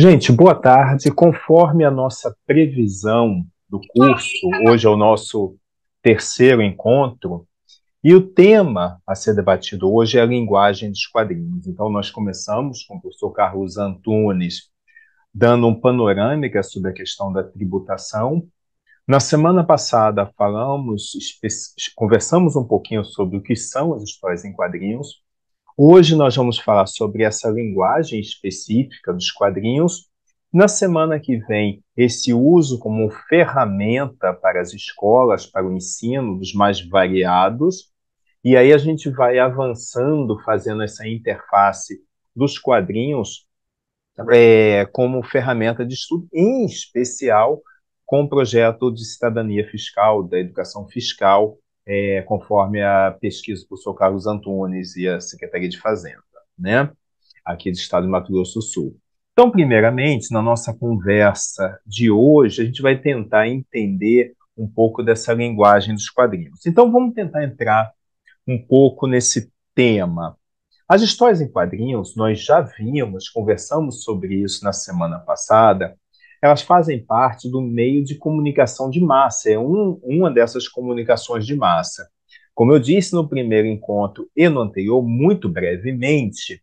Gente, boa tarde. Conforme a nossa previsão do curso, hoje é o nosso terceiro encontro, e o tema a ser debatido hoje é a linguagem dos quadrinhos. Então, nós começamos com o professor Carlos Antunes dando um panorâmica sobre a questão da tributação. Na semana passada, falamos, conversamos um pouquinho sobre o que são as histórias em quadrinhos, Hoje nós vamos falar sobre essa linguagem específica dos quadrinhos. Na semana que vem, esse uso como ferramenta para as escolas, para o ensino dos mais variados. E aí a gente vai avançando, fazendo essa interface dos quadrinhos é, como ferramenta de estudo, em especial com o projeto de cidadania fiscal, da educação fiscal, é, conforme a pesquisa do professor Carlos Antunes e a Secretaria de Fazenda, né? aqui do estado de Mato Grosso do Sul. Então, primeiramente, na nossa conversa de hoje, a gente vai tentar entender um pouco dessa linguagem dos quadrinhos. Então, vamos tentar entrar um pouco nesse tema. As histórias em quadrinhos, nós já vimos, conversamos sobre isso na semana passada, elas fazem parte do meio de comunicação de massa, é um, uma dessas comunicações de massa. Como eu disse no primeiro encontro e no anterior, muito brevemente,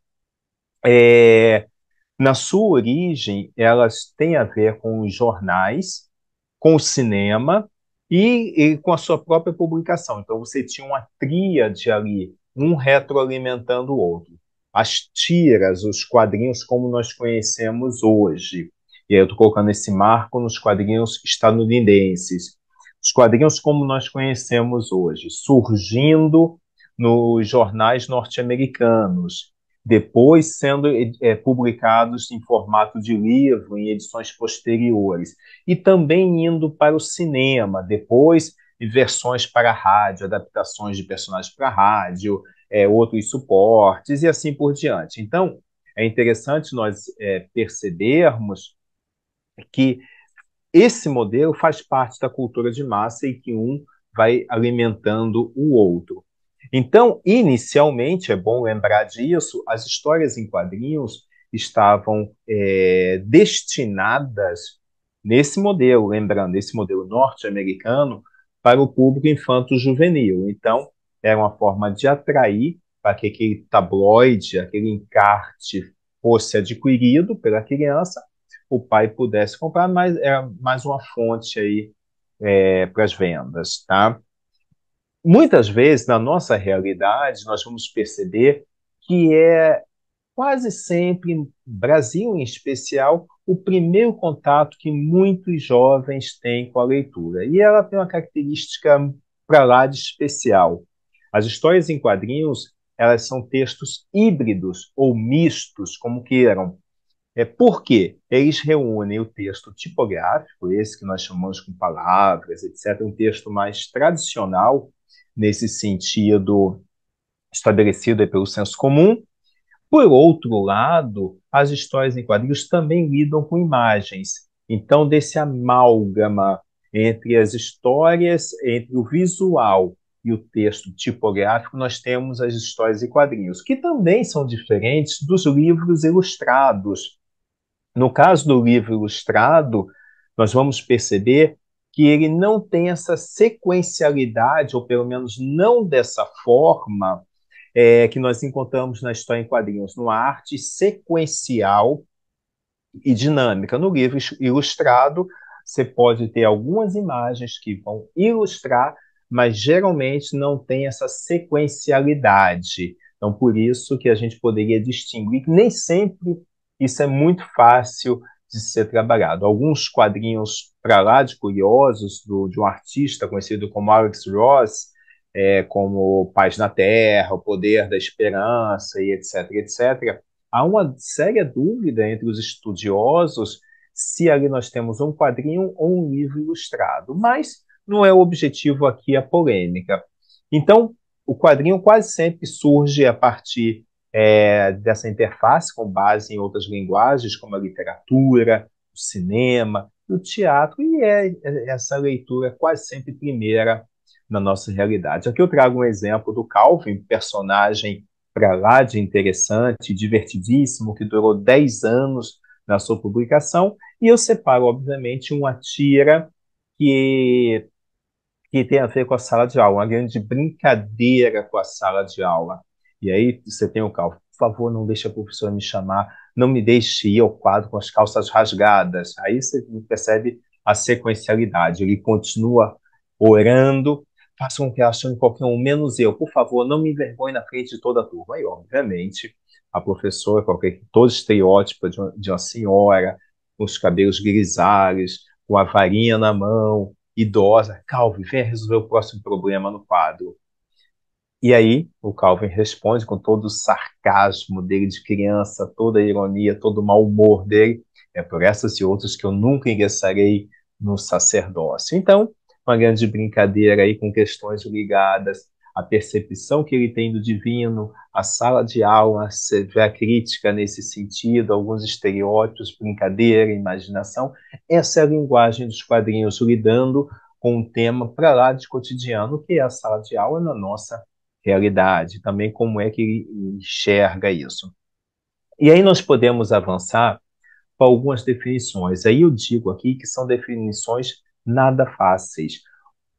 é, na sua origem, elas têm a ver com os jornais, com o cinema e, e com a sua própria publicação. Então, você tinha uma tríade ali, um retroalimentando o outro. As tiras, os quadrinhos como nós conhecemos hoje, e aí eu estou colocando esse marco nos quadrinhos estadunidenses. Os quadrinhos como nós conhecemos hoje, surgindo nos jornais norte-americanos, depois sendo é, publicados em formato de livro, em edições posteriores, e também indo para o cinema, depois em versões para rádio, adaptações de personagens para rádio, é, outros suportes e assim por diante. Então, é interessante nós é, percebermos que esse modelo faz parte da cultura de massa e que um vai alimentando o outro. Então, inicialmente, é bom lembrar disso, as histórias em quadrinhos estavam é, destinadas nesse modelo, lembrando, esse modelo norte-americano, para o público infanto-juvenil. Então, era uma forma de atrair para que aquele tabloide, aquele encarte fosse adquirido pela criança o pai pudesse comprar, mas é mais uma fonte aí é, para as vendas, tá? Muitas vezes, na nossa realidade, nós vamos perceber que é quase sempre, Brasil em especial, o primeiro contato que muitos jovens têm com a leitura. E ela tem uma característica para lá de especial. As histórias em quadrinhos, elas são textos híbridos ou mistos, como queiram. É, porque Eles reúnem o texto tipográfico, esse que nós chamamos com palavras, etc., um texto mais tradicional, nesse sentido estabelecido pelo senso comum. Por outro lado, as histórias em quadrinhos também lidam com imagens. Então, desse amálgama entre as histórias, entre o visual e o texto tipográfico, nós temos as histórias em quadrinhos, que também são diferentes dos livros ilustrados, no caso do livro ilustrado, nós vamos perceber que ele não tem essa sequencialidade, ou pelo menos não dessa forma, é, que nós encontramos na história em quadrinhos, numa arte sequencial e dinâmica. No livro ilustrado, você pode ter algumas imagens que vão ilustrar, mas geralmente não tem essa sequencialidade. Então, por isso que a gente poderia distinguir, nem sempre isso é muito fácil de ser trabalhado. Alguns quadrinhos para lá de curiosos, do, de um artista conhecido como Alex Ross, é, como Paz na Terra, O Poder da Esperança e etc, etc, há uma séria dúvida entre os estudiosos se ali nós temos um quadrinho ou um livro ilustrado, mas não é o objetivo aqui a polêmica. Então, o quadrinho quase sempre surge a partir é, dessa interface com base em outras linguagens, como a literatura, o cinema, o teatro, e é, é essa leitura quase sempre primeira na nossa realidade. Aqui eu trago um exemplo do Calvin, personagem para lá de interessante, divertidíssimo, que durou 10 anos na sua publicação, e eu separo, obviamente, uma tira que, que tem a ver com a sala de aula, uma grande brincadeira com a sala de aula. E aí você tem o cálculo. Por favor, não deixe a professora me chamar, não me deixe ir ao quadro com as calças rasgadas. Aí você percebe a sequencialidade. Ele continua orando, faça com que ela chame qualquer um, menos eu. Por favor, não me envergonhe na frente de toda a turma. E, obviamente, a professora, qualquer, todo estereótipo de uma, de uma senhora, com os cabelos grisalhos, com a varinha na mão, idosa, calve, venha resolver o próximo problema no quadro. E aí o Calvin responde com todo o sarcasmo dele de criança, toda a ironia, todo o mau humor dele. É por essas e outras que eu nunca ingressarei no sacerdócio. Então, uma grande brincadeira aí com questões ligadas à percepção que ele tem do divino, à sala de aula, a crítica nesse sentido, alguns estereótipos, brincadeira, imaginação. Essa é a linguagem dos quadrinhos lidando com um tema para lá de cotidiano, que é a sala de aula na nossa realidade, também como é que ele enxerga isso. E aí nós podemos avançar para algumas definições. Aí eu digo aqui que são definições nada fáceis,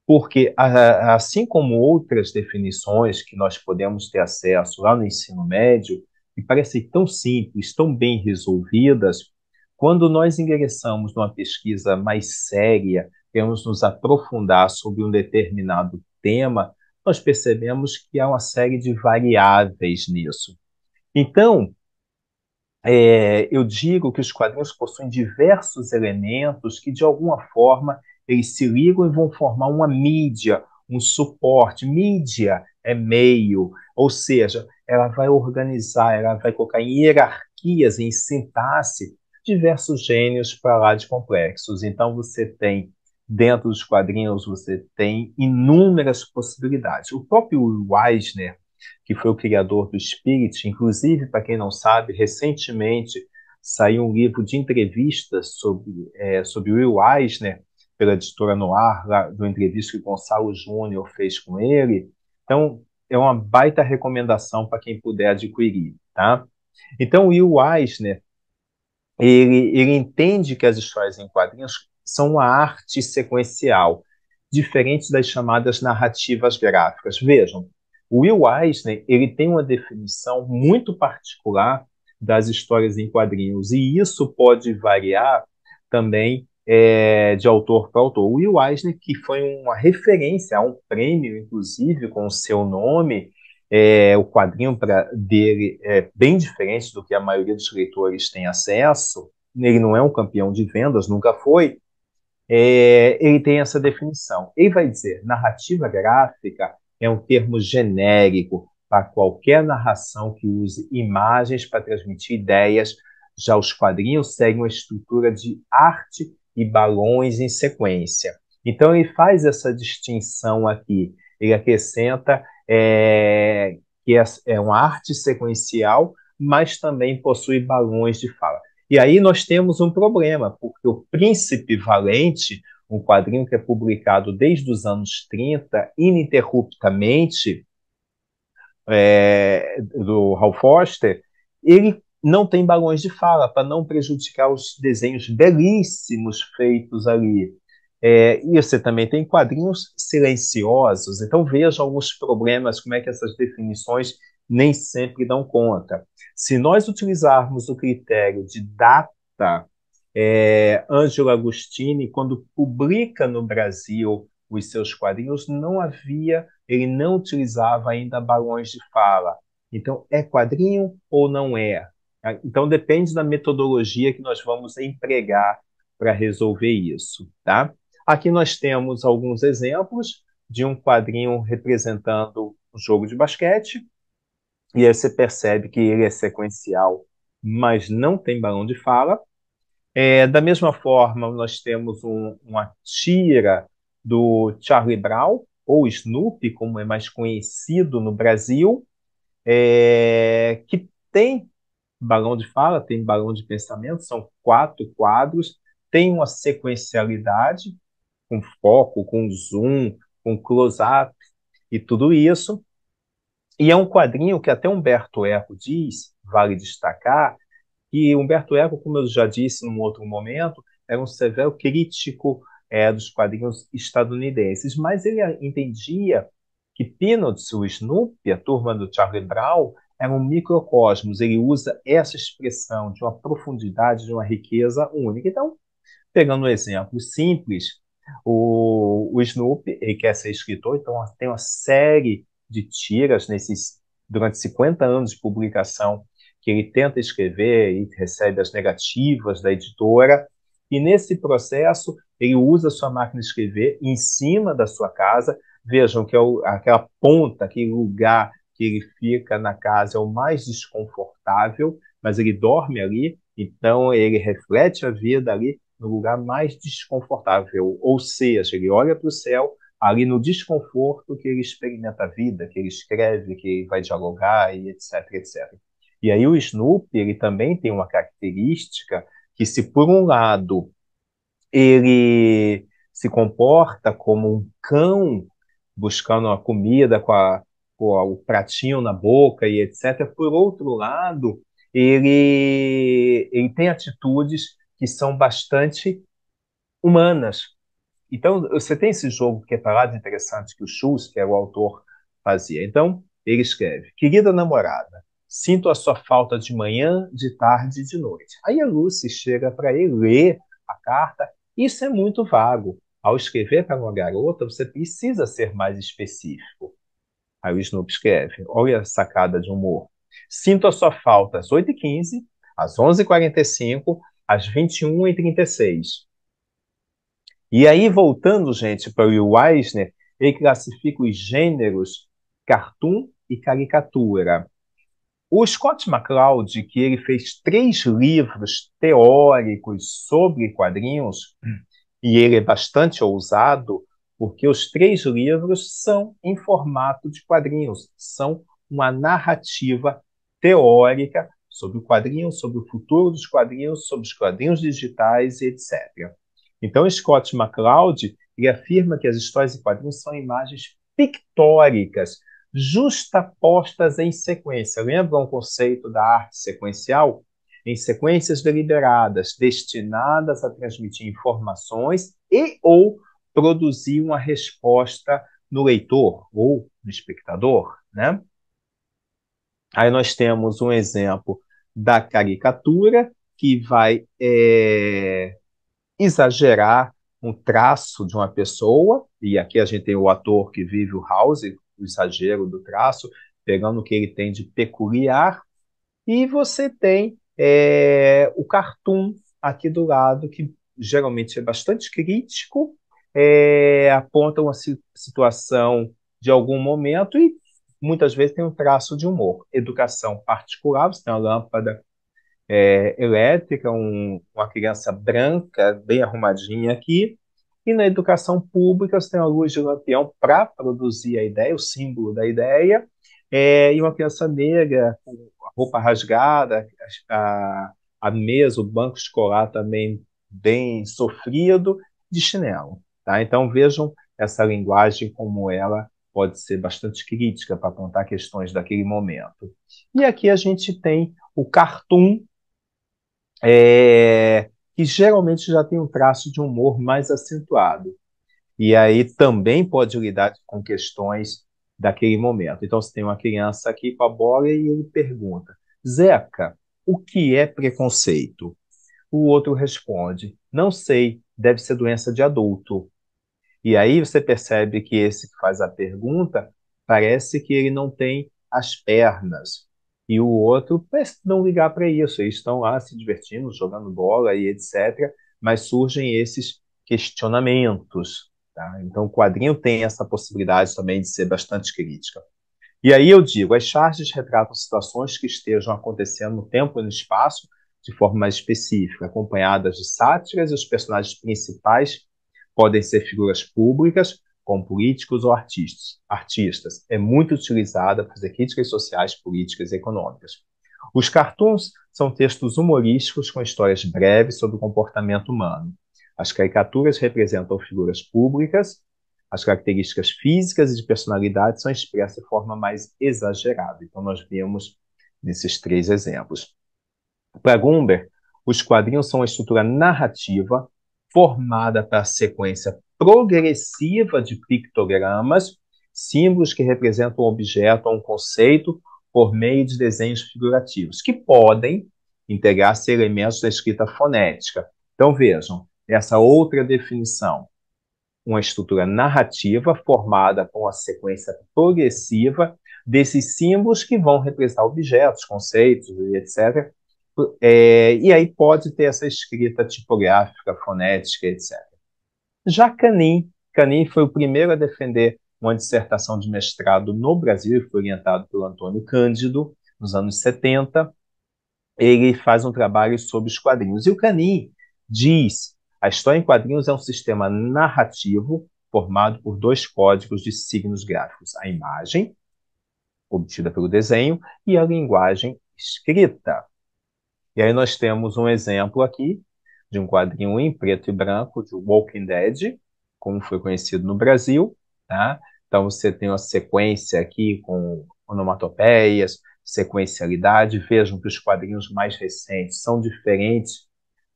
porque assim como outras definições que nós podemos ter acesso lá no ensino médio, que parecem tão simples, tão bem resolvidas, quando nós ingressamos numa pesquisa mais séria, queremos nos aprofundar sobre um determinado tema, nós percebemos que há uma série de variáveis nisso. Então, é, eu digo que os quadrinhos possuem diversos elementos que, de alguma forma, eles se ligam e vão formar uma mídia, um suporte. Mídia é meio, ou seja, ela vai organizar, ela vai colocar em hierarquias, em sintaxe, diversos gênios para lá de complexos. Então, você tem dentro dos quadrinhos você tem inúmeras possibilidades. O próprio Weisner, que foi o criador do Spirit, inclusive, para quem não sabe, recentemente saiu um livro de entrevistas sobre, é, sobre Will Eisner, pela editora Noir, lá, do entrevista que o Gonçalo Júnior fez com ele. Então, é uma baita recomendação para quem puder adquirir. Tá? Então, Will Eisner, ele, ele entende que as histórias em quadrinhos são uma arte sequencial, diferente das chamadas narrativas gráficas. Vejam, o Will Eisner ele tem uma definição muito particular das histórias em quadrinhos, e isso pode variar também é, de autor para autor. O Will Eisner, que foi uma referência a um prêmio, inclusive, com o seu nome, é, o quadrinho pra, dele é bem diferente do que a maioria dos leitores tem acesso. Ele não é um campeão de vendas, nunca foi, é, ele tem essa definição. Ele vai dizer: narrativa gráfica é um termo genérico para qualquer narração que use imagens para transmitir ideias. Já os quadrinhos seguem uma estrutura de arte e balões em sequência. Então, ele faz essa distinção aqui. Ele acrescenta é, que é, é uma arte sequencial, mas também possui balões de fala. E aí nós temos um problema, porque o Príncipe Valente, um quadrinho que é publicado desde os anos 30, ininterruptamente, é, do Hal Foster, ele não tem balões de fala, para não prejudicar os desenhos belíssimos feitos ali. É, e você também tem quadrinhos silenciosos, então veja alguns problemas, como é que essas definições nem sempre dão conta. Se nós utilizarmos o critério de data, é, Angelo Agostini, quando publica no Brasil os seus quadrinhos, não havia, ele não utilizava ainda balões de fala. Então, é quadrinho ou não é? Então, depende da metodologia que nós vamos empregar para resolver isso, tá? Aqui nós temos alguns exemplos de um quadrinho representando um jogo de basquete e aí você percebe que ele é sequencial, mas não tem balão de fala. É, da mesma forma, nós temos um, uma tira do Charlie Brown, ou Snoopy, como é mais conhecido no Brasil, é, que tem balão de fala, tem balão de pensamento, são quatro quadros, tem uma sequencialidade, com foco, com zoom, com close-up e tudo isso. E é um quadrinho que até Humberto Eco diz, vale destacar, que Humberto Eco, como eu já disse num outro momento, era um severo crítico é, dos quadrinhos estadunidenses, mas ele entendia que Peanuts, o Snoopy, a turma do Charlie Brown, um microcosmos. Ele usa essa expressão de uma profundidade, de uma riqueza única. Então, pegando um exemplo simples, o, o Snoopy ele quer ser escritor, então tem uma série de tiras nesses durante 50 anos de publicação que ele tenta escrever e recebe as negativas da editora. E nesse processo, ele usa sua máquina de escrever em cima da sua casa. Vejam que é o, aquela ponta, aquele lugar que ele fica na casa é o mais desconfortável, mas ele dorme ali, então ele reflete a vida ali no lugar mais desconfortável. Ou seja, ele olha para o céu, ali no desconforto que ele experimenta a vida, que ele escreve, que ele vai dialogar e etc, etc. E aí o Snoopy ele também tem uma característica que se por um lado ele se comporta como um cão buscando a comida com, a, com a, o pratinho na boca e etc, por outro lado, ele, ele tem atitudes que são bastante humanas, então, você tem esse jogo que é parado interessante que o Schultz, que é o autor, fazia. Então, ele escreve: Querida namorada, sinto a sua falta de manhã, de tarde e de noite. Aí a Lucy chega para ele ler a carta. Isso é muito vago. Ao escrever para uma garota, você precisa ser mais específico. Aí o Snoop escreve: Olha a sacada de humor. Sinto a sua falta às 8h15, às 11h45, às 21h36. E aí, voltando, gente, para o Eisner, ele classifica os gêneros cartoon e caricatura. O Scott McCloud, que ele fez três livros teóricos sobre quadrinhos, hum. e ele é bastante ousado, porque os três livros são em formato de quadrinhos, são uma narrativa teórica sobre o quadrinho, sobre o futuro dos quadrinhos, sobre os quadrinhos digitais, etc. Então, Scott MacLeod ele afirma que as histórias em quadrinhos são imagens pictóricas, justapostas em sequência. Lembra um conceito da arte sequencial? Em sequências deliberadas, destinadas a transmitir informações e ou produzir uma resposta no leitor ou no espectador, né? Aí nós temos um exemplo da caricatura que vai é, exagerar um traço de uma pessoa, e aqui a gente tem o ator que vive o House, o exagero do traço, pegando o que ele tem de peculiar, e você tem é, o cartoon aqui do lado, que geralmente é bastante crítico, é, aponta uma situação de algum momento e muitas vezes tem um traço de humor. Educação particular, você tem a lâmpada é, elétrica, um, uma criança branca, bem arrumadinha aqui, e na educação pública você tem uma luz de lampião para produzir a ideia, o símbolo da ideia, é, e uma criança negra com roupa rasgada, a, a mesa, o banco escolar também bem sofrido, de chinelo. Tá? Então vejam essa linguagem como ela pode ser bastante crítica para apontar questões daquele momento. E aqui a gente tem o cartoon, é, que geralmente já tem um traço de humor mais acentuado. E aí também pode lidar com questões daquele momento. Então, se tem uma criança aqui com a bola e ele pergunta: Zeca, o que é preconceito? O outro responde: Não sei, deve ser doença de adulto. E aí você percebe que esse que faz a pergunta parece que ele não tem as pernas, e o outro parece não ligar para isso. Eles estão lá se divertindo, jogando bola e etc. Mas surgem esses questionamentos. Tá? Então, o quadrinho tem essa possibilidade também de ser bastante crítica. E aí eu digo: as charges retratam situações que estejam acontecendo no tempo e no espaço de forma mais específica, acompanhadas de sátiras, e os personagens principais podem ser figuras públicas com políticos ou artistas. Artistas é muito utilizada para fazer críticas sociais, políticas e econômicas. Os cartoons são textos humorísticos com histórias breves sobre o comportamento humano. As caricaturas representam figuras públicas, as características físicas e de personalidade são expressas de forma mais exagerada. Então, nós vemos nesses três exemplos. Para Gumber, os quadrinhos são uma estrutura narrativa formada para a sequência progressiva de pictogramas, símbolos que representam um objeto ou um conceito por meio de desenhos figurativos, que podem integrar-se elementos da escrita fonética. Então vejam, essa outra definição, uma estrutura narrativa formada com a sequência progressiva desses símbolos que vão representar objetos, conceitos, etc. É, e aí pode ter essa escrita tipográfica, fonética, etc. Já Canin, Canin foi o primeiro a defender uma dissertação de mestrado no Brasil, foi orientado pelo Antônio Cândido, nos anos 70. Ele faz um trabalho sobre os quadrinhos. E o Canin diz: a história em quadrinhos é um sistema narrativo formado por dois códigos de signos gráficos, a imagem, obtida pelo desenho, e a linguagem escrita. E aí nós temos um exemplo aqui de um quadrinho em preto e branco de Walking Dead, como foi conhecido no Brasil, tá? Então você tem uma sequência aqui com onomatopeias, sequencialidade. Vejam que os quadrinhos mais recentes são diferentes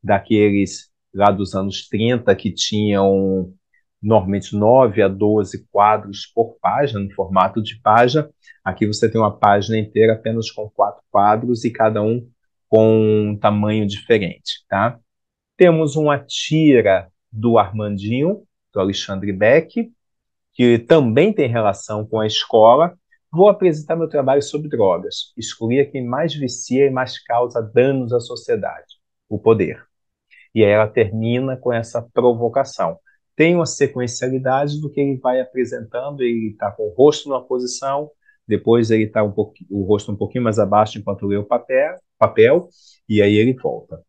daqueles lá dos anos 30 que tinham normalmente 9 a 12 quadros por página, no formato de página. Aqui você tem uma página inteira apenas com quatro quadros e cada um com um tamanho diferente, tá? Temos uma tira do Armandinho, do Alexandre Beck, que também tem relação com a escola. Vou apresentar meu trabalho sobre drogas, excluir quem mais vicia e mais causa danos à sociedade, o poder. E aí ela termina com essa provocação. Tem uma sequencialidade do que ele vai apresentando, ele está com o rosto numa posição, depois ele está um o rosto um pouquinho mais abaixo enquanto lê o papel, papel, e aí ele volta.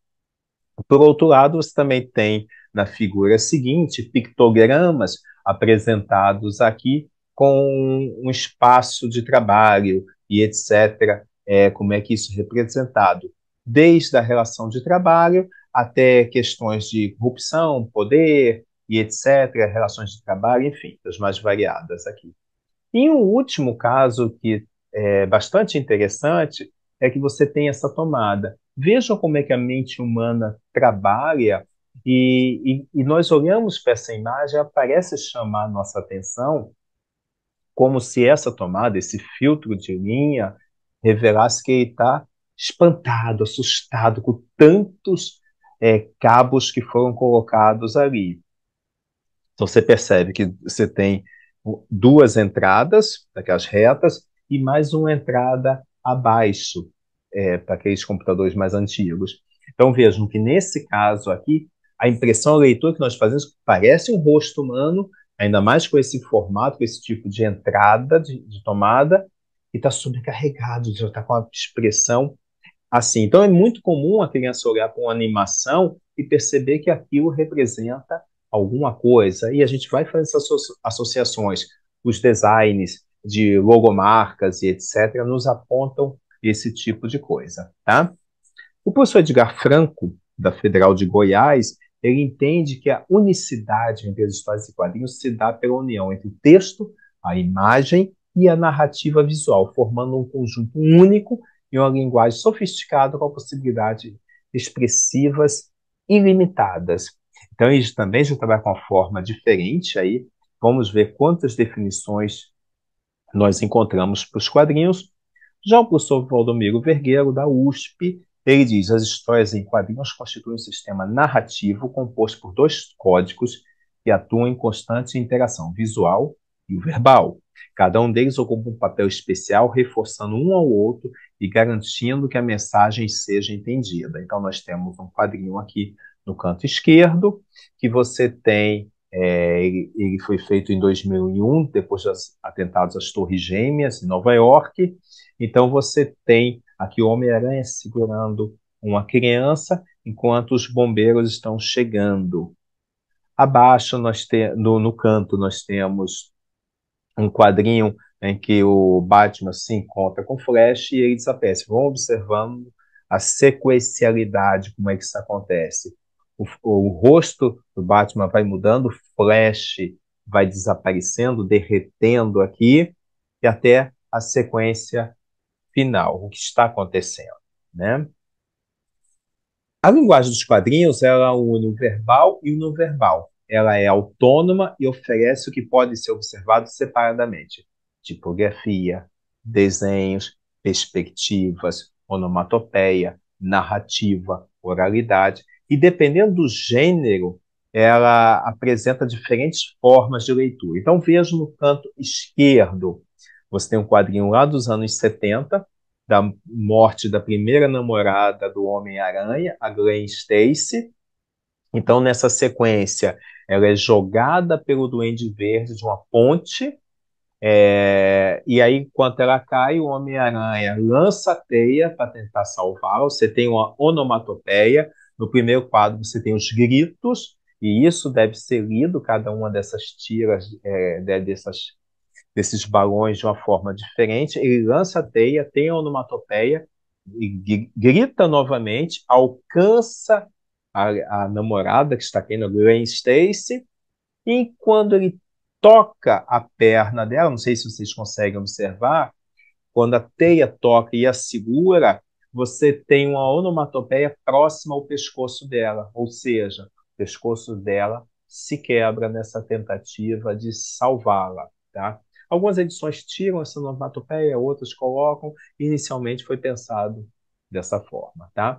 Por outro lado, você também tem na figura seguinte pictogramas apresentados aqui com um espaço de trabalho e etc. É, como é que isso é representado? Desde a relação de trabalho até questões de corrupção, poder e etc., relações de trabalho, enfim, as mais variadas aqui. E um último caso que é bastante interessante é que você tem essa tomada Vejam como é que a mente humana trabalha e, e, e nós olhamos para essa imagem, ela parece chamar nossa atenção como se essa tomada, esse filtro de linha, revelasse que ele está espantado, assustado com tantos é, cabos que foram colocados ali. Então você percebe que você tem duas entradas, daquelas retas, e mais uma entrada abaixo é, para aqueles computadores mais antigos. Então vejam que nesse caso aqui, a impressão a leitura que nós fazemos parece um rosto humano, ainda mais com esse formato, com esse tipo de entrada de, de tomada, e está sobrecarregado, já está com a expressão assim. Então é muito comum a criança olhar para uma animação e perceber que aquilo representa alguma coisa, e a gente vai fazer essas associações. Os designs de logomarcas e etc. nos apontam esse tipo de coisa, tá? O professor Edgar Franco, da Federal de Goiás, ele entende que a unicidade entre as histórias e quadrinhos se dá pela união entre o texto, a imagem e a narrativa visual, formando um conjunto único e uma linguagem sofisticada com possibilidades expressivas ilimitadas. Então, isso também já trabalha com uma forma diferente aí. Vamos ver quantas definições nós encontramos para os quadrinhos. Já o professor Valdomiro Vergueiro, da USP, ele diz: as histórias em quadrinhos constituem um sistema narrativo composto por dois códigos que atuam em constante interação visual e verbal. Cada um deles ocupa um papel especial, reforçando um ao outro e garantindo que a mensagem seja entendida. Então, nós temos um quadrinho aqui no canto esquerdo, que você tem é, ele, foi feito em 2001, depois dos atentados às Torres Gêmeas, em Nova York. Então você tem aqui o Homem-Aranha segurando uma criança, enquanto os bombeiros estão chegando. Abaixo, nós te, no, no canto, nós temos um quadrinho em que o Batman se encontra com Flash e ele desaparece. Vamos observando a sequencialidade, como é que isso acontece o, o rosto do Batman vai mudando, o Flash vai desaparecendo, derretendo aqui, e até a sequência final, o que está acontecendo, né? A linguagem dos quadrinhos, ela é une o verbal e o não verbal. Ela é autônoma e oferece o que pode ser observado separadamente. Tipografia, desenhos, perspectivas, onomatopeia, narrativa, oralidade e dependendo do gênero, ela apresenta diferentes formas de leitura. Então veja no canto esquerdo, você tem um quadrinho lá dos anos 70, da morte da primeira namorada do Homem-Aranha, a Glenn Stacy. Então nessa sequência, ela é jogada pelo Duende Verde de uma ponte, é, e aí, enquanto ela cai, o Homem-Aranha lança a teia para tentar salvá-la. Você tem uma onomatopeia, no primeiro quadro, você tem os gritos, e isso deve ser lido, cada uma dessas tiras, é, né, dessas, desses balões, de uma forma diferente. Ele lança a teia, tem a onomatopeia, e grita novamente, alcança a, a namorada, que está aqui no Gwen Stacy, e quando ele toca a perna dela, não sei se vocês conseguem observar, quando a teia toca e a segura, você tem uma onomatopeia próxima ao pescoço dela, ou seja, o pescoço dela se quebra nessa tentativa de salvá-la, tá? Algumas edições tiram essa onomatopeia, outras colocam. Inicialmente foi pensado dessa forma, tá?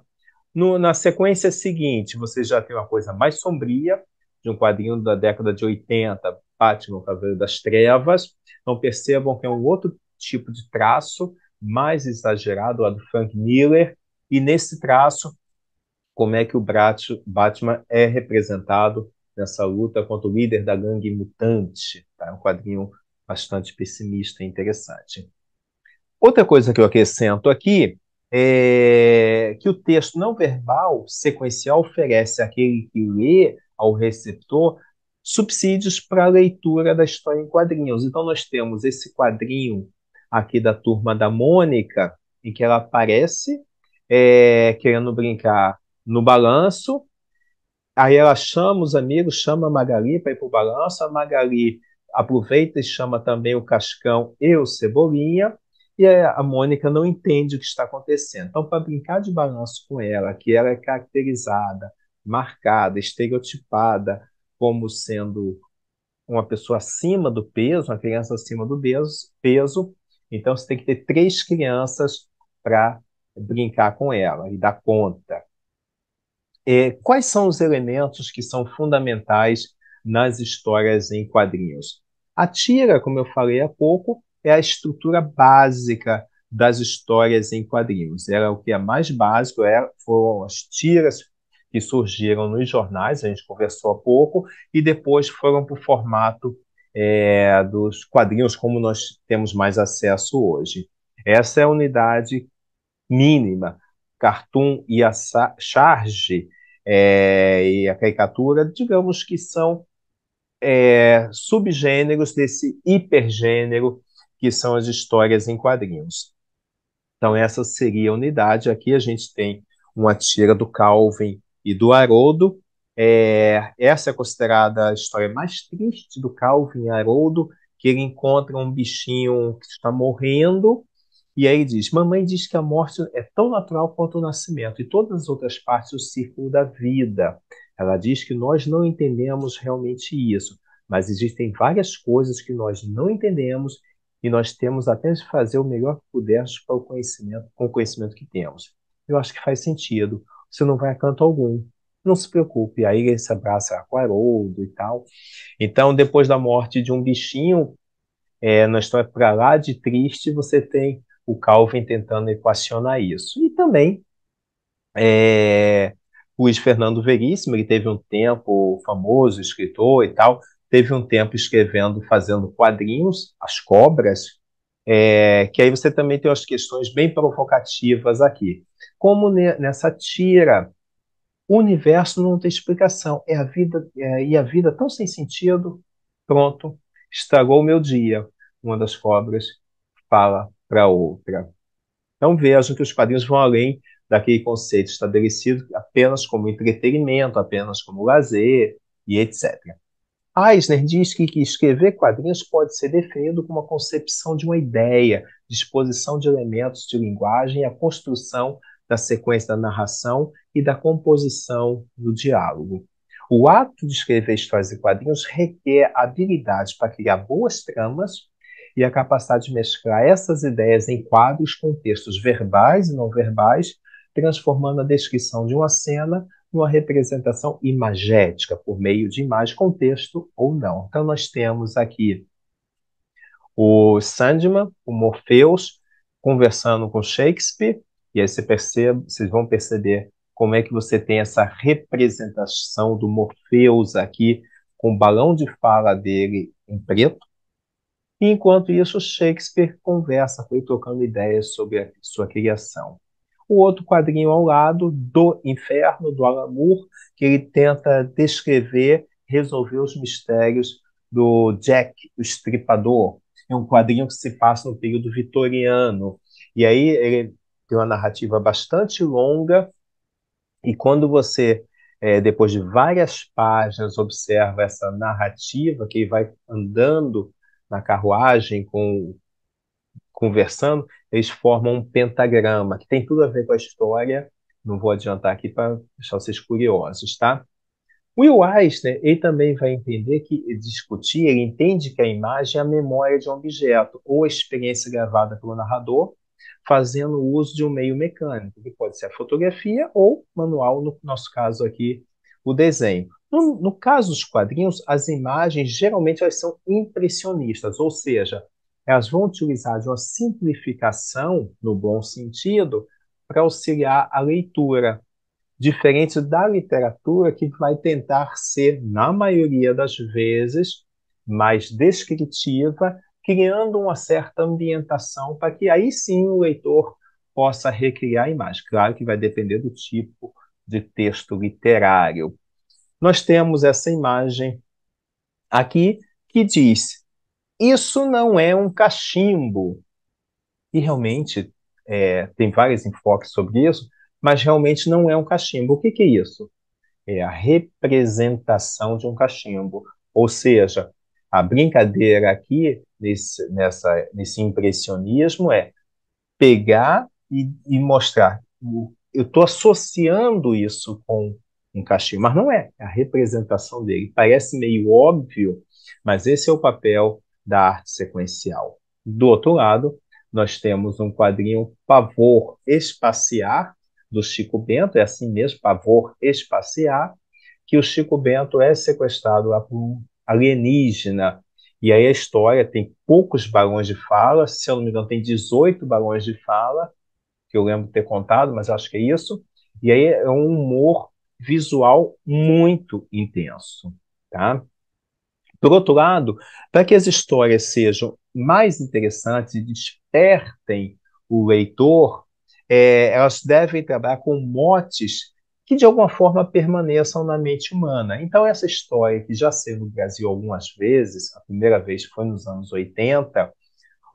No, na sequência seguinte, você já tem uma coisa mais sombria, de um quadrinho da década de 80, Batman, o Cavaleiro das Trevas. Então percebam que é um outro tipo de traço, mais exagerado, a do Frank Miller, e nesse traço, como é que o Batman é representado nessa luta contra o líder da gangue mutante. Tá? É um quadrinho bastante pessimista e interessante. Outra coisa que eu acrescento aqui é que o texto não verbal sequencial oferece àquele que lê, ao receptor, subsídios para a leitura da história em quadrinhos. Então, nós temos esse quadrinho aqui da turma da Mônica, em que ela aparece é, querendo brincar no balanço. Aí ela chama os amigos, chama a Magali para ir para o balanço. A Magali aproveita e chama também o Cascão e o Cebolinha. E a Mônica não entende o que está acontecendo. Então, para brincar de balanço com ela, que ela é caracterizada, marcada, estereotipada como sendo uma pessoa acima do peso, uma criança acima do peso, peso então você tem que ter três crianças para brincar com ela e dar conta. É, quais são os elementos que são fundamentais nas histórias em quadrinhos? A tira, como eu falei há pouco, é a estrutura básica das histórias em quadrinhos. Era é o que é mais básico, era, é, foram as tiras que surgiram nos jornais, a gente conversou há pouco, e depois foram para o formato é, dos quadrinhos como nós temos mais acesso hoje. Essa é a unidade mínima. Cartoon e a charge é, e a caricatura, digamos que são é, subgêneros desse hipergênero que são as histórias em quadrinhos. Então, essa seria a unidade. Aqui a gente tem uma tira do Calvin e do Haroldo, é, essa é considerada a história mais triste do Calvin Haroldo, que ele encontra um bichinho que está morrendo, e aí ele diz: Mamãe diz que a morte é tão natural quanto o nascimento e todas as outras partes do círculo da vida. Ela diz que nós não entendemos realmente isso, mas existem várias coisas que nós não entendemos e nós temos até de fazer o melhor que pudermos para o conhecimento, com o conhecimento que temos. Eu acho que faz sentido. Você não vai a canto algum não se preocupe. Aí ele se abraça com Haroldo e tal. Então, depois da morte de um bichinho, é, na história para lá de triste, você tem o Calvin tentando equacionar isso. E também é, Luiz Fernando Veríssimo, ele teve um tempo famoso, escritor e tal, teve um tempo escrevendo, fazendo quadrinhos, as cobras, é, que aí você também tem umas questões bem provocativas aqui. Como ne nessa tira o universo não tem explicação. É a vida é, e a vida tão sem sentido. Pronto, estragou o meu dia. Uma das cobras fala para a outra. Então vejam que os quadrinhos vão além daquele conceito estabelecido apenas como entretenimento, apenas como lazer e etc. Eisner diz que, que escrever quadrinhos pode ser definido como a concepção de uma ideia, disposição de elementos de linguagem e a construção da sequência da narração e da composição do diálogo. O ato de escrever histórias e quadrinhos requer habilidade para criar boas tramas e a capacidade de mesclar essas ideias em quadros com textos verbais e não verbais, transformando a descrição de uma cena numa representação imagética, por meio de imagem, contexto ou não. Então, nós temos aqui o Sandman, o Morpheus, conversando com Shakespeare, e aí você percebe, vocês vão perceber como é que você tem essa representação do Morpheus aqui, com o balão de fala dele em preto. E enquanto isso, Shakespeare conversa foi trocando ideias sobre a sua criação. O outro quadrinho ao lado, do Inferno, do Alamur, que ele tenta descrever, resolver os mistérios do Jack, o Estripador. É um quadrinho que se passa no período vitoriano. E aí ele tem uma narrativa bastante longa, e quando você, é, depois de várias páginas, observa essa narrativa que vai andando na carruagem, com, conversando, eles formam um pentagrama, que tem tudo a ver com a história, não vou adiantar aqui para deixar vocês curiosos, tá? Will Eisner, ele também vai entender que discutir, ele entende que a imagem é a memória de um objeto ou a experiência gravada pelo narrador fazendo uso de um meio mecânico, que pode ser a fotografia ou manual, no nosso caso aqui, o desenho. No, no caso dos quadrinhos, as imagens geralmente elas são impressionistas, ou seja, elas vão utilizar de uma simplificação, no bom sentido, para auxiliar a leitura, diferente da literatura que vai tentar ser, na maioria das vezes, mais descritiva criando uma certa ambientação para que aí sim o leitor possa recriar a imagem. Claro que vai depender do tipo de texto literário. Nós temos essa imagem aqui que diz: Isso não é um cachimbo. E realmente é, tem vários enfoques sobre isso, mas realmente não é um cachimbo. O que, que é isso? É a representação de um cachimbo. Ou seja, a brincadeira aqui, nesse, nessa, nesse impressionismo, é pegar e, e mostrar. Eu estou associando isso com um cachê, mas não é, é a representação dele. Parece meio óbvio, mas esse é o papel da arte sequencial. Do outro lado, nós temos um quadrinho Pavor Espaciar, do Chico Bento, é assim mesmo, Pavor Espaciar, que o Chico Bento é sequestrado lá por um alienígena. E aí a história tem poucos balões de fala, se eu não me engano, tem 18 balões de fala, que eu lembro de ter contado, mas acho que é isso. E aí é um humor visual muito intenso, tá? Por outro lado, para que as histórias sejam mais interessantes e despertem o leitor, é, elas devem trabalhar com motes que de alguma forma permaneçam na mente humana. Então, essa história que já saiu no Brasil algumas vezes, a primeira vez foi nos anos 80,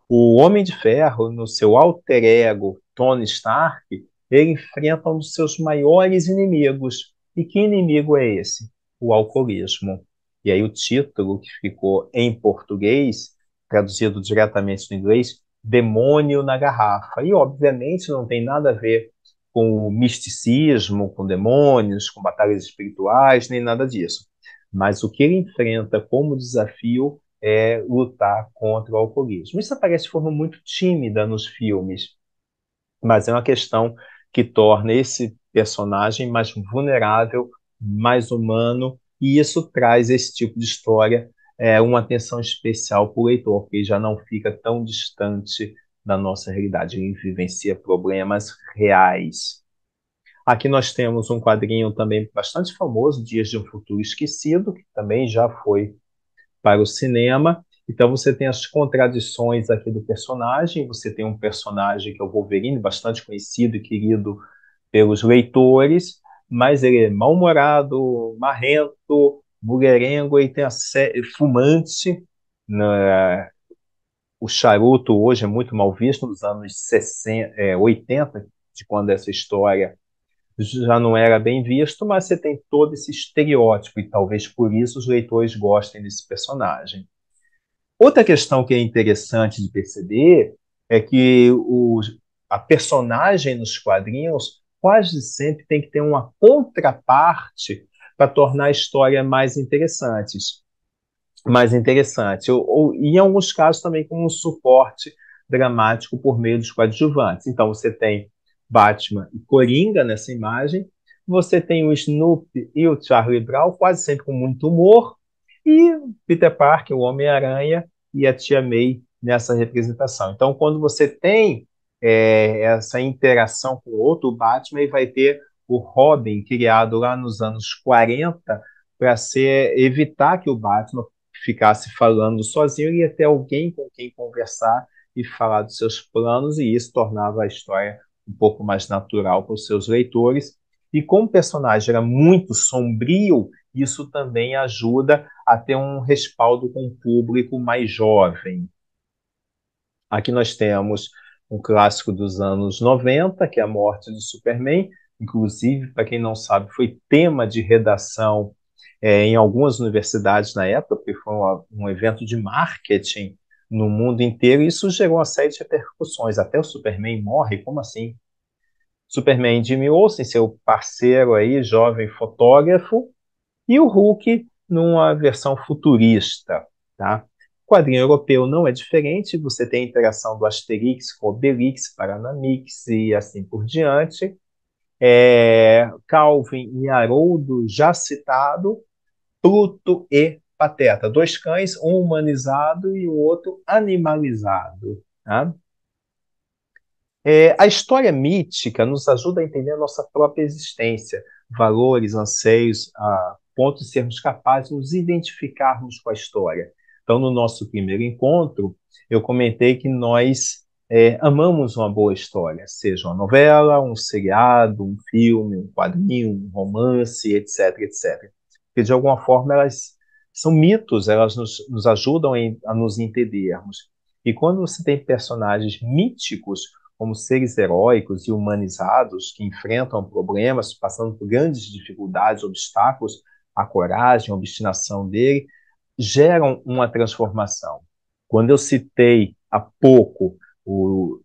o Homem de Ferro, no seu alter ego Tony Stark, ele enfrenta um dos seus maiores inimigos. E que inimigo é esse? O alcoolismo. E aí o título que ficou em português, traduzido diretamente do inglês, Demônio na Garrafa. E obviamente não tem nada a ver com o misticismo, com demônios, com batalhas espirituais, nem nada disso. Mas o que ele enfrenta como desafio é lutar contra o alcoolismo. Isso aparece de forma muito tímida nos filmes, mas é uma questão que torna esse personagem mais vulnerável, mais humano, e isso traz esse tipo de história é, uma atenção especial para o leitor, que já não fica tão distante da nossa realidade, a gente vivencia problemas reais. Aqui nós temos um quadrinho também bastante famoso, Dias de um Futuro Esquecido, que também já foi para o cinema. Então você tem as contradições aqui do personagem, você tem um personagem que é o Wolverine, bastante conhecido e querido pelos leitores, mas ele é mal-humorado, marrento, mulherengo e tem a fumante, né? o charuto hoje é muito mal visto, nos anos 60, é, 80, de quando essa história já não era bem visto, mas você tem todo esse estereótipo, e talvez por isso os leitores gostem desse personagem. Outra questão que é interessante de perceber é que o, a personagem nos quadrinhos quase sempre tem que ter uma contraparte para tornar a história mais interessante mais interessante. Ou, ou, em alguns casos também com um suporte dramático por meio dos coadjuvantes. Então você tem Batman e Coringa nessa imagem, você tem o Snoopy e o Charlie Brown quase sempre com muito humor, e Peter Parker, o Homem-Aranha e a Tia May nessa representação. Então quando você tem é, essa interação com o outro, o Batman vai ter o Robin criado lá nos anos 40 para evitar que o Batman ficasse falando sozinho, ia ter alguém com quem conversar e falar dos seus planos, e isso tornava a história um pouco mais natural para os seus leitores. E como o personagem era muito sombrio, isso também ajuda a ter um respaldo com o público mais jovem. Aqui nós temos um clássico dos anos 90, que é A Morte do Superman. Inclusive, para quem não sabe, foi tema de redação é, em algumas universidades na época, porque foi um, um evento de marketing no mundo inteiro, e isso gerou uma série de repercussões. Até o Superman morre, como assim? Superman Jimmy Olsen, seu parceiro aí, jovem fotógrafo, e o Hulk numa versão futurista, tá? O quadrinho europeu não é diferente, você tem a interação do Asterix com Obelix, Paranamix e assim por diante, é, Calvin e Haroldo, já citado, Pluto e Pateta. Dois cães, um humanizado e o outro animalizado. Tá? É, a história mítica nos ajuda a entender a nossa própria existência, valores, anseios, a ponto de sermos capazes de nos identificarmos com a história. Então, no nosso primeiro encontro, eu comentei que nós é, amamos uma boa história, seja uma novela, um seriado, um filme, um quadrinho, um romance, etc, etc. Porque, de alguma forma, elas são mitos, elas nos, nos ajudam em, a nos entendermos. E quando você tem personagens míticos, como seres heróicos e humanizados que enfrentam problemas, passando por grandes dificuldades, obstáculos, a coragem, a obstinação dele geram uma transformação. Quando eu citei há pouco o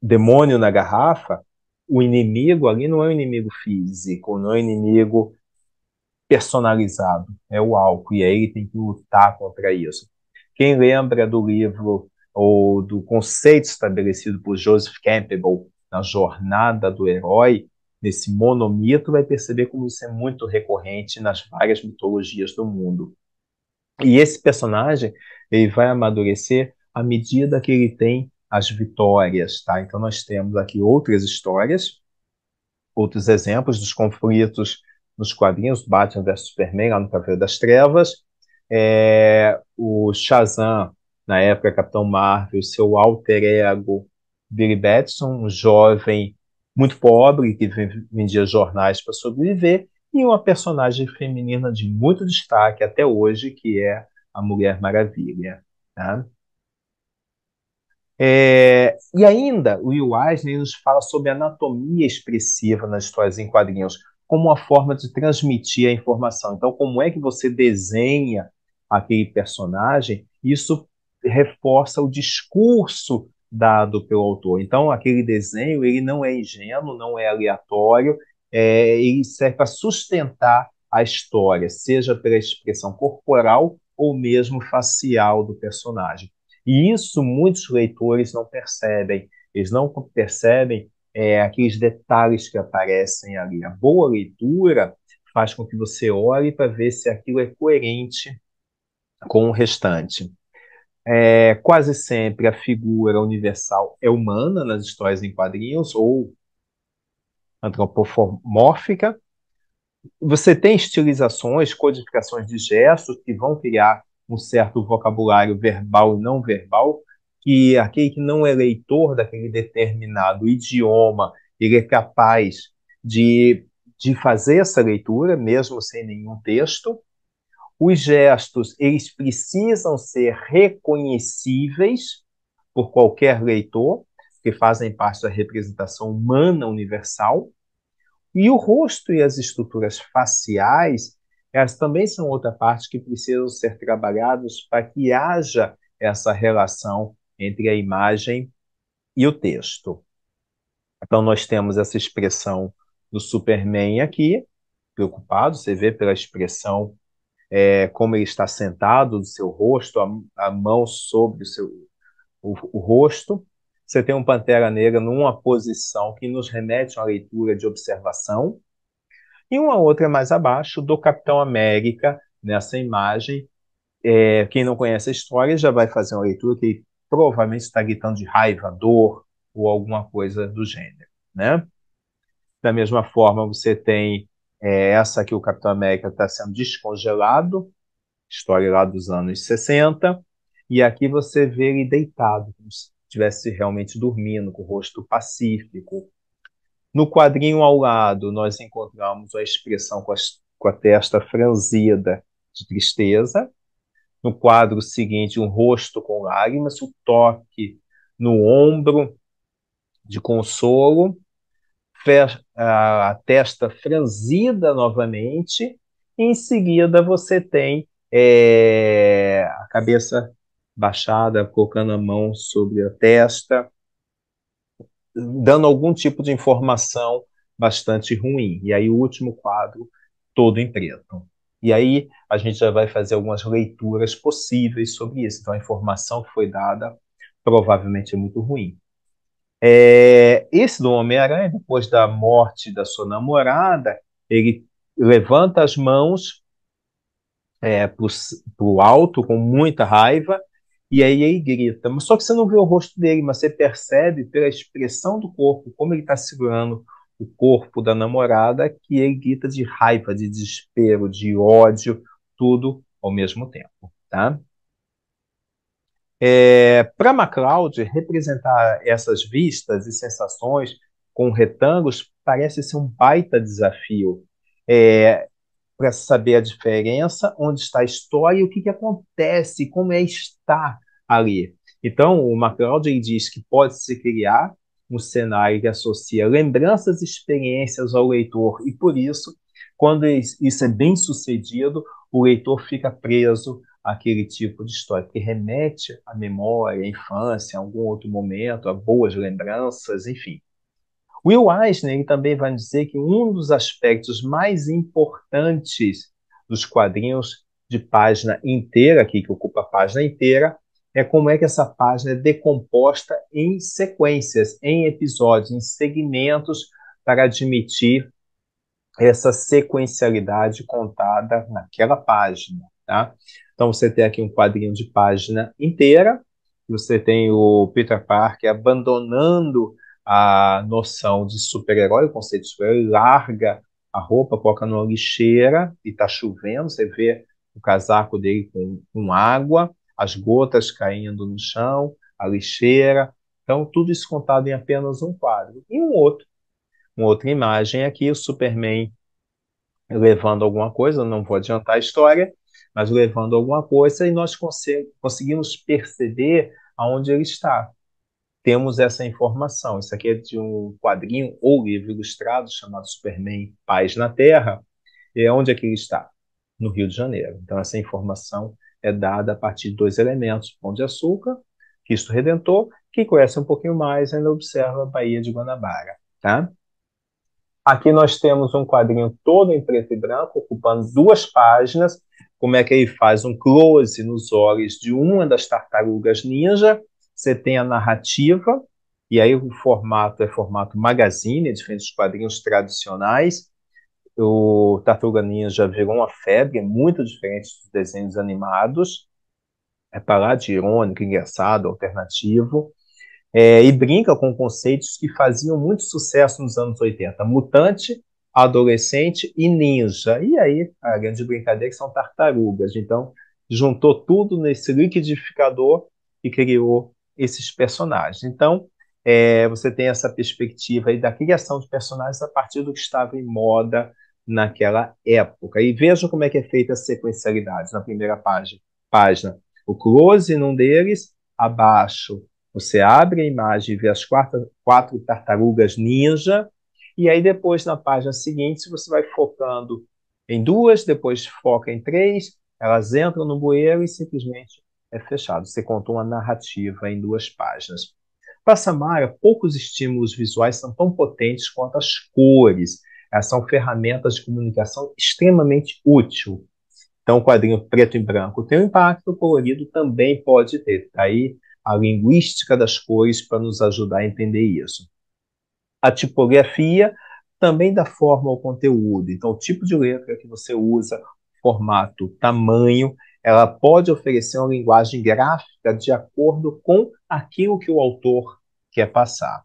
demônio na garrafa, o inimigo ali não é um inimigo físico, não é um inimigo personalizado, é o álcool, e aí ele tem que lutar contra isso. Quem lembra do livro ou do conceito estabelecido por Joseph Campbell na jornada do herói, nesse monomito, vai perceber como isso é muito recorrente nas várias mitologias do mundo. E esse personagem ele vai amadurecer à medida que ele tem as vitórias, tá? Então nós temos aqui outras histórias, outros exemplos dos conflitos nos quadrinhos, Batman vs Superman lá no Cavaleiro das Trevas, é, o Shazam, na época Capitão Marvel, seu alter ego Billy Batson, um jovem muito pobre que vendia jornais para sobreviver, e uma personagem feminina de muito destaque até hoje, que é a Mulher Maravilha. Tá? É, e ainda, o Will Eisner nos fala sobre anatomia expressiva nas histórias em quadrinhos, como uma forma de transmitir a informação. Então, como é que você desenha aquele personagem? Isso reforça o discurso dado pelo autor. Então, aquele desenho ele não é ingênuo, não é aleatório, é, ele serve para sustentar a história, seja pela expressão corporal ou mesmo facial do personagem. E isso muitos leitores não percebem. Eles não percebem é, aqueles detalhes que aparecem ali. A boa leitura faz com que você olhe para ver se aquilo é coerente com o restante. É, quase sempre a figura universal é humana nas histórias em quadrinhos ou antropomórfica. Você tem estilizações, codificações de gestos que vão criar um certo vocabulário verbal e não verbal, que aquele que não é leitor daquele determinado idioma, ele é capaz de, de fazer essa leitura, mesmo sem nenhum texto. Os gestos, eles precisam ser reconhecíveis por qualquer leitor, que fazem parte da representação humana universal. E o rosto e as estruturas faciais, essas também são outra parte que precisam ser trabalhadas para que haja essa relação entre a imagem e o texto. Então, nós temos essa expressão do Superman aqui, preocupado, você vê pela expressão é, como ele está sentado, do seu rosto, a, a mão sobre o seu o, o rosto. Você tem um Pantera Negra numa posição que nos remete a uma leitura de observação, e uma outra mais abaixo, do Capitão América, nessa imagem. É, quem não conhece a história já vai fazer uma leitura que provavelmente está gritando de raiva, dor ou alguma coisa do gênero. Né? Da mesma forma, você tem é, essa que o Capitão América está sendo descongelado, história lá dos anos 60, e aqui você vê ele deitado, como se estivesse realmente dormindo, com o rosto pacífico, no quadrinho ao lado, nós encontramos a expressão com, as, com a testa franzida de tristeza. No quadro seguinte, um rosto com lágrimas, o toque no ombro de consolo, a, testa franzida novamente. em seguida, você tem é, a cabeça baixada, colocando a mão sobre a testa, dando algum tipo de informação bastante ruim. E aí o último quadro, todo em preto. E aí a gente já vai fazer algumas leituras possíveis sobre isso. Então a informação que foi dada provavelmente é muito ruim. É, esse do Homem-Aranha, depois da morte da sua namorada, ele levanta as mãos é, para o alto com muita raiva e aí ele grita. Mas só que você não vê o rosto dele, mas você percebe pela expressão do corpo, como ele está segurando o corpo da namorada, que ele grita de raiva, de desespero, de ódio, tudo ao mesmo tempo. Tá? É, Para MacLeod, representar essas vistas e sensações com retângulos parece ser um baita desafio. É, para saber a diferença, onde está a história e o que, que acontece, como é estar ali. Então, o MacLeod diz que pode-se criar um cenário que associa lembranças e experiências ao leitor, e por isso, quando isso é bem sucedido, o leitor fica preso àquele tipo de história que remete à memória, à infância, a algum outro momento, a boas lembranças, enfim. Will Eisner também vai dizer que um dos aspectos mais importantes dos quadrinhos de página inteira, aqui que ocupa a página inteira, é como é que essa página é decomposta em sequências, em episódios, em segmentos para admitir essa sequencialidade contada naquela página. Tá? Então você tem aqui um quadrinho de página inteira, você tem o Peter Parker abandonando a noção de super-herói, o conceito de super-herói, larga a roupa, coloca numa lixeira e está chovendo, você vê o casaco dele com, com água, as gotas caindo no chão, a lixeira. Então, tudo isso contado em apenas um quadro. E um outro, uma outra imagem aqui, é o Superman levando alguma coisa, não vou adiantar a história, mas levando alguma coisa, e nós conseguimos perceber aonde ele está temos essa informação. Isso aqui é de um quadrinho ou livro ilustrado chamado Superman Paz na Terra. E é onde é que ele está? No Rio de Janeiro. Então, essa informação é dada a partir de dois elementos: Pão de Açúcar, Cristo Redentor. Quem conhece um pouquinho mais ainda observa a Baía de Guanabara. Tá? Aqui nós temos um quadrinho todo em preto e branco, ocupando duas páginas. Como é que ele faz um close nos olhos de uma das tartarugas ninja você tem a narrativa, e aí o formato é formato magazine, diferente dos quadrinhos tradicionais. O Tartaruga Ninja virou uma febre, é muito diferente dos desenhos animados. É parado de irônico, engraçado, alternativo. É, e brinca com conceitos que faziam muito sucesso nos anos 80. Mutante, adolescente e ninja. E aí, a grande brincadeira é que são tartarugas. Então, juntou tudo nesse liquidificador e criou esses personagens. Então, é, você tem essa perspectiva aí da criação de personagens a partir do que estava em moda naquela época. E vejam como é que é feita a sequencialidade na primeira página. página. O close num deles, abaixo você abre a imagem e vê as quatro, quatro tartarugas ninja, e aí depois na página seguinte você vai focando em duas, depois foca em três, elas entram no bueiro e simplesmente é fechado. Você conta uma narrativa em duas páginas. Para Samara, poucos estímulos visuais são tão potentes quanto as cores. Elas são ferramentas de comunicação extremamente útil. Então, o quadrinho preto e branco tem um impacto, o colorido também pode ter. Tá aí a linguística das cores para nos ajudar a entender isso. A tipografia também dá forma ao conteúdo. Então, o tipo de letra que você usa, formato, tamanho, ela pode oferecer uma linguagem gráfica de acordo com aquilo que o autor quer passar.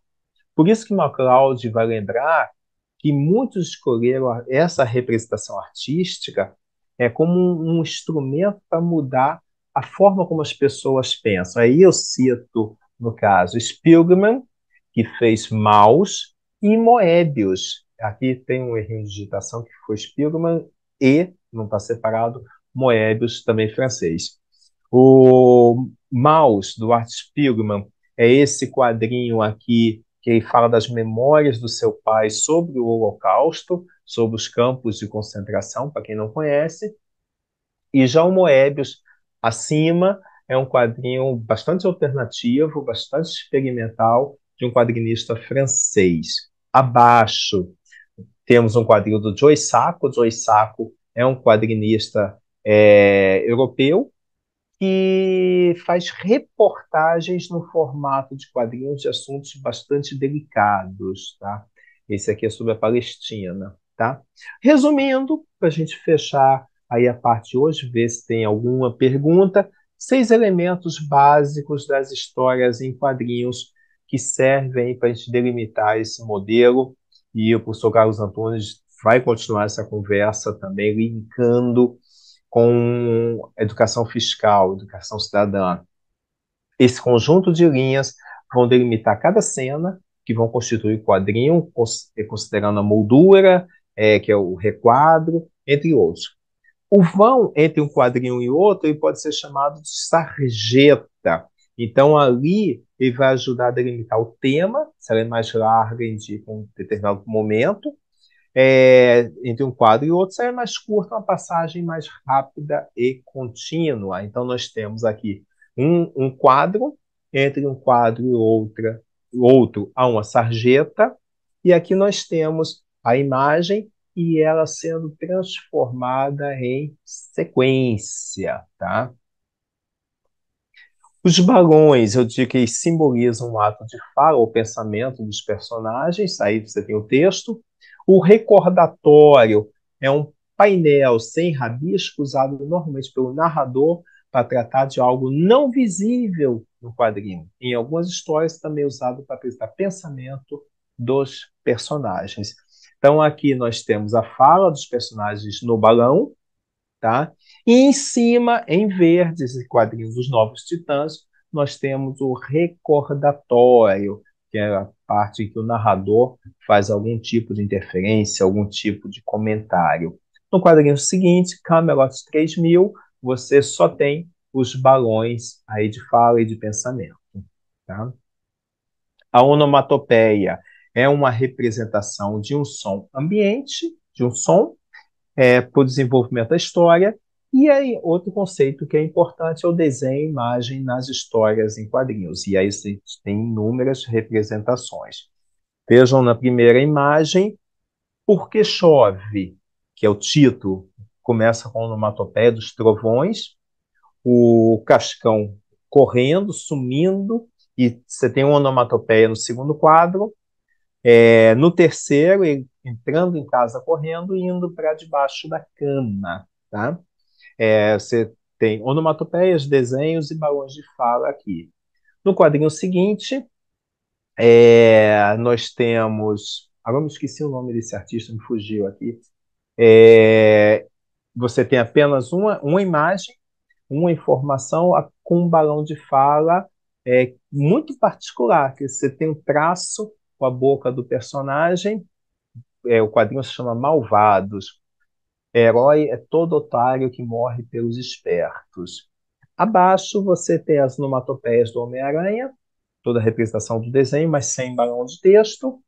Por isso que MacLeod vai lembrar que muitos escolheram essa representação artística é como um instrumento para mudar a forma como as pessoas pensam. Aí eu cito, no caso, Spilgman, que fez Maus, e Moebius. Aqui tem um erro de digitação que foi Spilgman e, não está separado, Moebius, também francês. O Maus, do Art Spiegelman, é esse quadrinho aqui que fala das memórias do seu pai sobre o Holocausto, sobre os campos de concentração, para quem não conhece. E já o Moebius, acima, é um quadrinho bastante alternativo, bastante experimental, de um quadrinista francês. Abaixo, temos um quadrinho do Joy Sacco. Joy Sacco é um quadrinista é, europeu que faz reportagens no formato de quadrinhos de assuntos bastante delicados, tá? Esse aqui é sobre a Palestina, tá? Resumindo, para a gente fechar aí a parte de hoje, ver se tem alguma pergunta, seis elementos básicos das histórias em quadrinhos que servem para a gente delimitar esse modelo. E o professor Carlos Antunes vai continuar essa conversa também, linkando com educação fiscal, educação cidadã. Esse conjunto de linhas vão delimitar cada cena, que vão constituir o quadrinho, é, considerando a moldura, é, que é o requadro, entre outros. O vão entre um quadrinho e outro ele pode ser chamado de sarjeta. Então, ali, ele vai ajudar a delimitar o tema, se ela é mais larga, indica um determinado momento, é, entre um quadro e outro, é mais curta, é uma passagem mais rápida e contínua. Então, nós temos aqui um, um quadro, entre um quadro e outra, outro, há uma sarjeta, e aqui nós temos a imagem e ela sendo transformada em sequência, tá? Os balões, eu digo que simbolizam um ato de fala ou pensamento dos personagens, aí você tem o texto, o recordatório é um painel sem rabisco usado normalmente pelo narrador para tratar de algo não visível no quadrinho. Em algumas histórias também é usado para apresentar pensamento dos personagens. Então aqui nós temos a fala dos personagens no balão, tá? E em cima, em verde, esse quadrinho dos Novos Titãs, nós temos o recordatório, que é a parte em que o narrador faz algum tipo de interferência, algum tipo de comentário. No quadrinho seguinte, Camelot 3000, você só tem os balões aí de fala e de pensamento. Tá? A onomatopeia é uma representação de um som ambiente, de um som, é, para o desenvolvimento da história, e aí, outro conceito que é importante é o desenho e imagem nas histórias em quadrinhos. E aí tem inúmeras representações. Vejam na primeira imagem, Por que Chove, que é o título, começa com a onomatopeia dos trovões, o cascão correndo, sumindo, e você tem uma onomatopeia no segundo quadro, é, no terceiro, entrando em casa correndo e indo para debaixo da cama. Tá? É, você tem onomatopeias, desenhos e balões de fala aqui. No quadrinho seguinte, é, nós temos. Agora ah, me esqueci o nome desse artista, me fugiu aqui. É, você tem apenas uma, uma imagem, uma informação com um balão de fala é, muito particular, que você tem um traço com a boca do personagem. É, o quadrinho se chama Malvados. Herói é todo otário que morre pelos espertos. Abaixo você tem as onomatopeias do Homem-Aranha, toda a representação do desenho, mas sem balão de texto.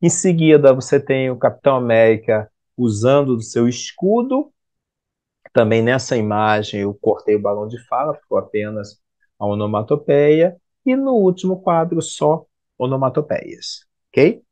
Em seguida você tem o Capitão América usando o seu escudo. Também nessa imagem eu cortei o balão de fala, ficou apenas a onomatopeia. E no último quadro só onomatopeias, ok?